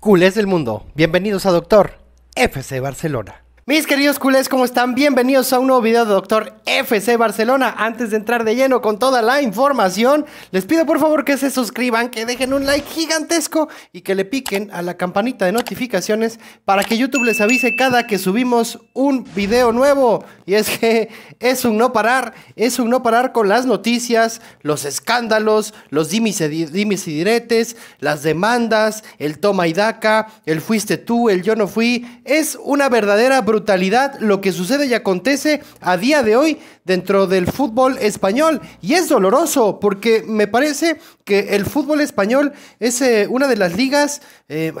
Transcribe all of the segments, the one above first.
Cules del mundo, bienvenidos a Doctor FC Barcelona. Mis queridos culés, ¿cómo están? Bienvenidos a un nuevo video de Doctor FC Barcelona. Antes de entrar de lleno con toda la información, les pido por favor que se suscriban, que dejen un like gigantesco y que le piquen a la campanita de notificaciones para que YouTube les avise cada que subimos un video nuevo. Y es que es un no parar, es un no parar con las noticias, los escándalos, los dimis y, diretes, las demandas, el toma y daca, el fuiste tú, el yo no fui. Es una verdadera brutalidad brutalidad lo que sucede y acontece a día de hoy dentro del fútbol español. Y es doloroso porque me parece que el fútbol español es eh, una de las ligas eh,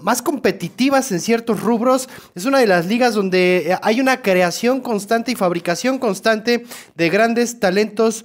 más competitivas en ciertos rubros, es una de las ligas donde eh, hay una creación constante y fabricación constante de grandes talentos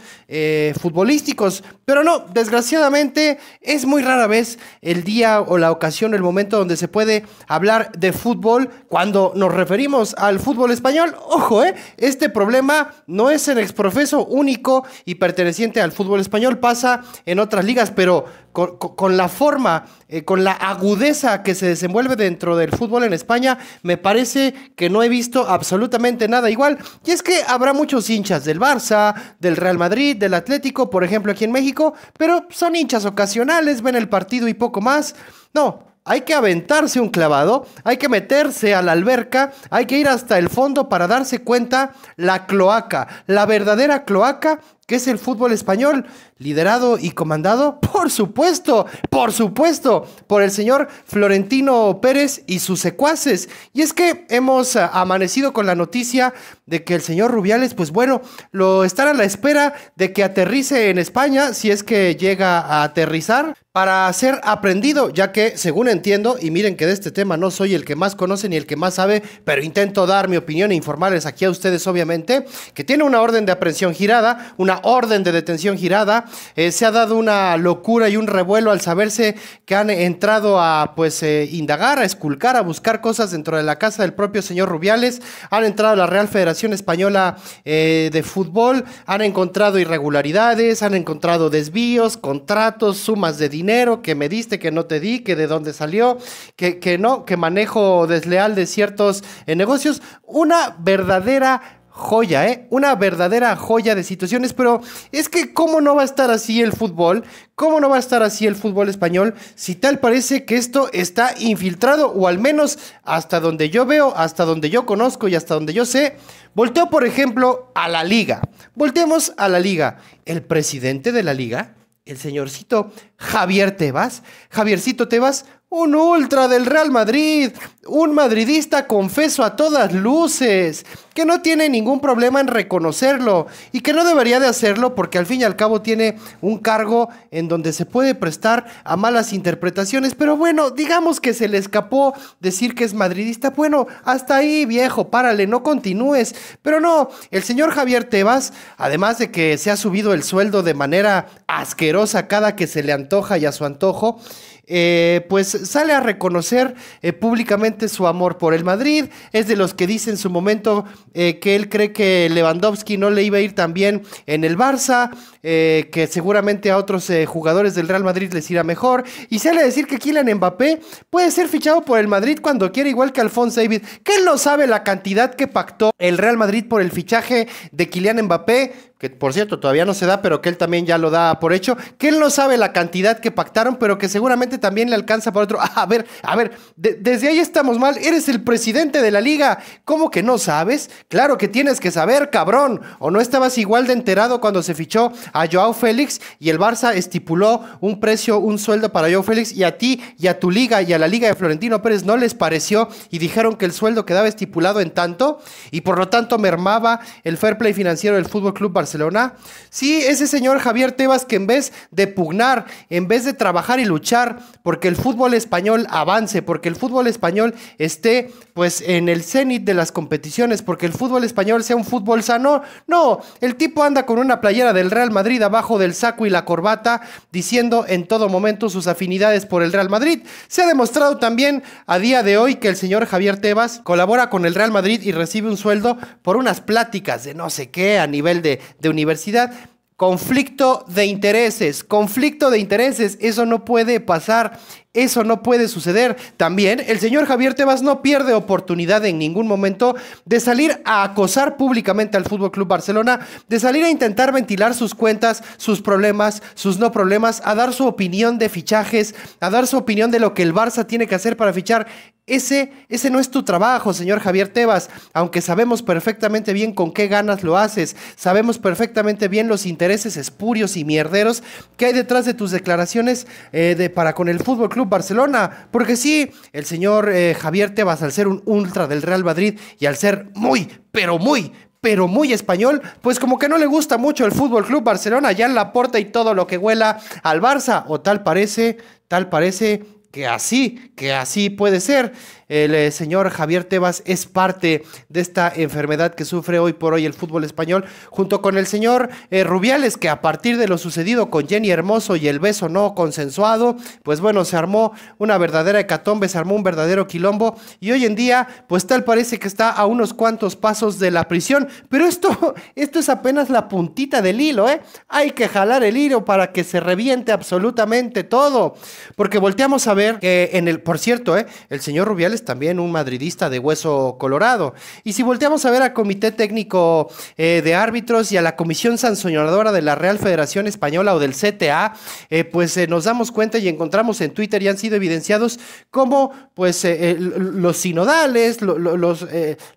futbolísticos. Pero no, desgraciadamente es muy rara vez el día o la ocasión, el momento donde se puede hablar de fútbol cuando nos referimos al fútbol español. Ojo, eh, este problema no es en exprofeso único y perteneciente al fútbol español, pasa en otras ligas, pero con, la forma, eh, con la agudeza que se desenvuelve dentro del fútbol en España, me parece que no he visto absolutamente nada igual. Y es que habrá muchos hinchas del Barça, del Real Madrid, del Atlético, por ejemplo, aquí en México, pero son hinchas ocasionales, ven el partido y poco más. No, hay que aventarse un clavado, hay que meterse a la alberca, hay que ir hasta el fondo para darse cuenta la cloaca, la verdadera cloaca ¿Qué es el fútbol español? Liderado y comandado, por supuesto, por supuesto, por el señor Florentino Pérez y sus secuaces. Y es que hemos eh, amanecido con la noticia de que el señor Rubiales, pues bueno, lo estará a la espera de que aterrice en España, si es que llega a aterrizar, para ser aprendido, ya que, según entiendo, y miren que de este tema no soy el que más conoce ni el que más sabe, pero intento dar mi opinión e informarles aquí a ustedes, obviamente, que tiene una orden de aprehensión girada, una orden de detención girada. Eh, se ha dado una locura y un revuelo al saberse que han entrado a pues eh, indagar, a esculcar, a buscar cosas dentro de la casa del propio señor Rubiales. Han entrado a la Real Federación Española eh, de Fútbol, han encontrado irregularidades, han encontrado desvíos, contratos, sumas de dinero que me diste, que no te di, que de dónde salió, que, que no, que manejo desleal de ciertos negocios. Una verdadera joya, ¿eh? Una verdadera joya de situaciones, pero es que ¿cómo no va a estar así el fútbol? ¿Cómo no va a estar así el fútbol español si tal parece que esto está infiltrado o al menos hasta donde yo veo, hasta donde yo conozco y hasta donde yo sé? Volteo, por ejemplo, a la liga. Voltemos a la liga. El presidente de la liga, el señorcito Javier Tebas, Javiercito Tebas un ultra del Real Madrid, un madridista confeso a todas luces, que no tiene ningún problema en reconocerlo y que no debería de hacerlo porque al fin y al cabo tiene un cargo en donde se puede prestar a malas interpretaciones. Pero bueno, digamos que se le escapó decir que es madridista. Bueno, hasta ahí viejo, párale, no continúes. Pero no, el señor Javier Tebas, además de que se ha subido el sueldo de manera asquerosa cada que se le antoja y a su antojo, eh, pues sale a reconocer eh, públicamente su amor por el Madrid. Es de los que dice en su momento eh, que él cree que Lewandowski no le iba a ir tan bien en el Barça, que seguramente a otros jugadores del Real Madrid les irá mejor. Y sale a decir que Kylian Mbappé puede ser fichado por el Madrid cuando quiera, igual que Alfonso David. Que él no sabe la cantidad que pactó el Real Madrid por el fichaje de Kylian Mbappé que por cierto todavía no se da, pero que él también ya lo da por hecho, que él no sabe la cantidad que pactaron, pero que seguramente también le alcanza por otro. Ah, a ver, a ver, desde ahí estamos mal, eres el presidente de la liga, ¿cómo que no sabes? Claro que tienes que saber, cabrón, o no estabas igual de enterado cuando se fichó a Joao Félix y el Barça estipuló un precio, un sueldo para Joao Félix y a ti y a tu liga y a la liga de Florentino Pérez no les pareció y dijeron que el sueldo quedaba estipulado en tanto y por lo tanto mermaba el fair play financiero del Fútbol Club Barcelona Barcelona? Sí, ese señor Javier Tebas que en vez de pugnar, en vez de trabajar y luchar porque el fútbol español avance, porque el fútbol español esté pues en el cenit de las competiciones, porque el fútbol español sea un fútbol sano, no, el tipo anda con una playera del Real Madrid abajo del saco y la corbata diciendo en todo momento sus afinidades por el Real Madrid. Se ha demostrado también a día de hoy que el señor Javier Tebas colabora con el Real Madrid y recibe un sueldo por unas pláticas de no sé qué a nivel de, de universidad. Conflicto de intereses, conflicto de intereses, eso no puede pasar eso no puede suceder. También el señor Javier Tebas no pierde oportunidad en ningún momento de salir a acosar públicamente al Fútbol Club Barcelona, de salir a intentar ventilar sus cuentas, sus problemas, sus no problemas, a dar su opinión de fichajes, a dar su opinión de lo que el Barça tiene que hacer para fichar. Ese, ese no es tu trabajo, señor Javier Tebas, aunque sabemos perfectamente bien con qué ganas lo haces, sabemos perfectamente bien los intereses espurios y mierderos que hay detrás de tus declaraciones eh, de, para con el Fútbol Club Barcelona. Porque sí, el señor eh, Javier Tebas, al ser un ultra del Real Madrid y al ser muy, pero muy, pero muy español, pues como que no le gusta mucho el Fútbol Club Barcelona, ya en la porta y todo lo que huela al Barça, o tal parece, tal parece que así, que así puede ser. El eh, señor Javier Tebas es parte de esta enfermedad que sufre hoy por hoy el fútbol español, junto con el señor eh, Rubiales, que a partir de lo sucedido con Jenny Hermoso y el beso no consensuado, pues bueno, se armó una verdadera hecatombe, se armó un verdadero quilombo y hoy en día, pues tal parece que está a unos cuantos pasos de la prisión, pero esto, esto es apenas la puntita del hilo, ¿eh? Hay que jalar el hilo para que se reviente absolutamente todo, porque volteamos a ver que en el, por cierto, ¿eh? el señor Rubiales también un madridista de hueso colorado. Y si volteamos a ver al Comité Técnico eh, de Árbitros y a la Comisión Sancionadora de la Real Federación Española o del CTA, eh, pues eh, nos damos cuenta y encontramos en Twitter y han sido evidenciados como pues los sinodales, los,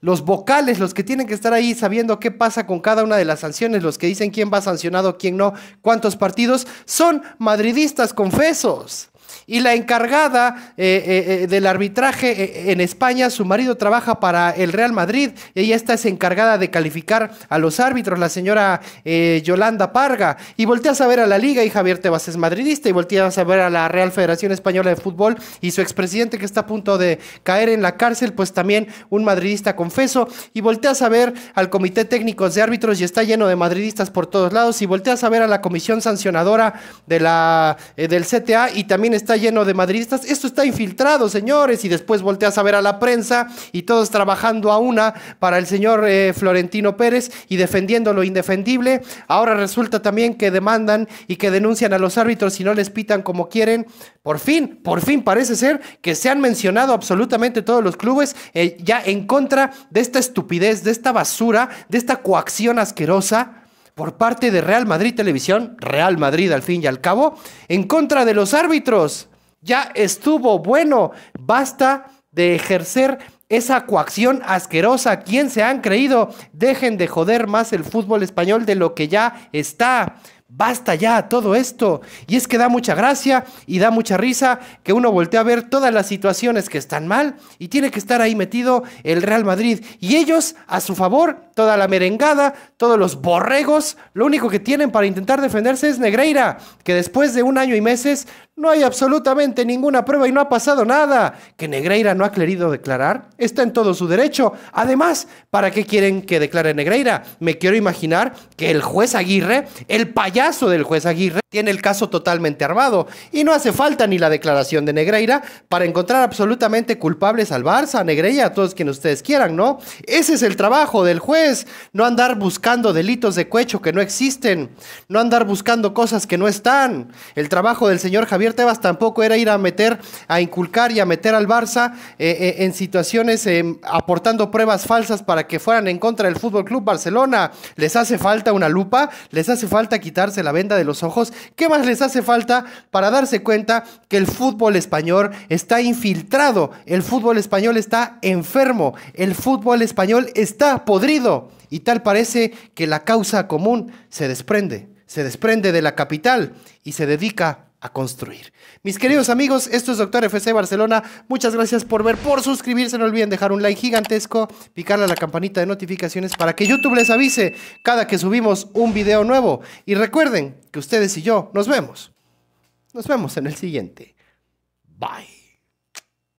los vocales, los que tienen que estar ahí sabiendo qué pasa con cada una de las sanciones, los que dicen quién va sancionado, quién no, cuántos partidos, son madridistas confesos. Y la encargada eh, eh, eh, del arbitraje en España, su marido trabaja para el Real Madrid, ella está es encargada de calificar a los árbitros, la señora Yolanda Parga. Y volteas a ver a la Liga y Javier Tebas es madridista, y volteas a ver a la Real Federación Española de Fútbol y su expresidente que está a punto de caer en la cárcel, pues también un madridista confeso. Y volteas a ver al Comité Técnico de Árbitros y está lleno de madridistas por todos lados. Y volteas a ver a la Comisión Sancionadora de la, del CTA y también está lleno de madridistas, esto está infiltrado, señores, y después volteas a ver a la prensa y todos trabajando a una para el señor eh, Florentino Pérez y defendiendo lo indefendible. Ahora resulta también que demandan y que denuncian a los árbitros y no les pitan como quieren. Por fin, por fin parece ser que se han mencionado absolutamente todos los clubes eh, ya en contra de esta estupidez, de esta basura, de esta coacción asquerosa por parte de Real Madrid Televisión, Real Madrid al fin y al cabo, en contra de los árbitros. Ya estuvo bueno, basta de ejercer esa coacción asquerosa. ¿Quién se han creído? Dejen de joder más el fútbol español de lo que ya está. Basta ya todo esto. Y es que da mucha gracia y da mucha risa que uno voltea a ver todas las situaciones que están mal y tiene que estar ahí metido el Real Madrid. Y ellos, a su favor, toda la merengada, todos los borregos, lo único que tienen para intentar defenderse es Negreira, que después de un año y meses no hay absolutamente ninguna prueba y no ha pasado nada. Que Negreira no ha querido declarar, está en todo su derecho. Además, ¿para qué quieren que declare Negreira? Me quiero imaginar que el juez Aguirre, el payaso, caso del juez Aguirre tiene el caso totalmente armado y no hace falta ni la declaración de Negreira para encontrar absolutamente culpables al Barça, a Negreira, a todos quienes ustedes quieran, ¿no? Ese es el trabajo del juez, no andar buscando delitos de cuecho que no existen, no andar buscando cosas que no están. El trabajo del señor Javier Tebas tampoco era ir a meter, a inculcar y a meter al Barça eh, eh, en situaciones eh, aportando pruebas falsas para que fueran en contra del Fútbol Club Barcelona. Les hace falta una lupa, les hace falta quitarse la venda de los ojos ¿Qué más les hace falta para darse cuenta que el fútbol español está infiltrado? El fútbol español está enfermo. El fútbol español está podrido. Y tal parece que la causa común se desprende. Se desprende de la capital y se dedica a construir. Mis queridos amigos, esto es Doctor FC Barcelona. Muchas gracias por ver, por suscribirse. No olviden dejar un like gigantesco, picarle a la campanita de notificaciones para que YouTube les avise cada que subimos un video nuevo. Y recuerden que ustedes y yo nos vemos. Nos vemos en el siguiente. Bye.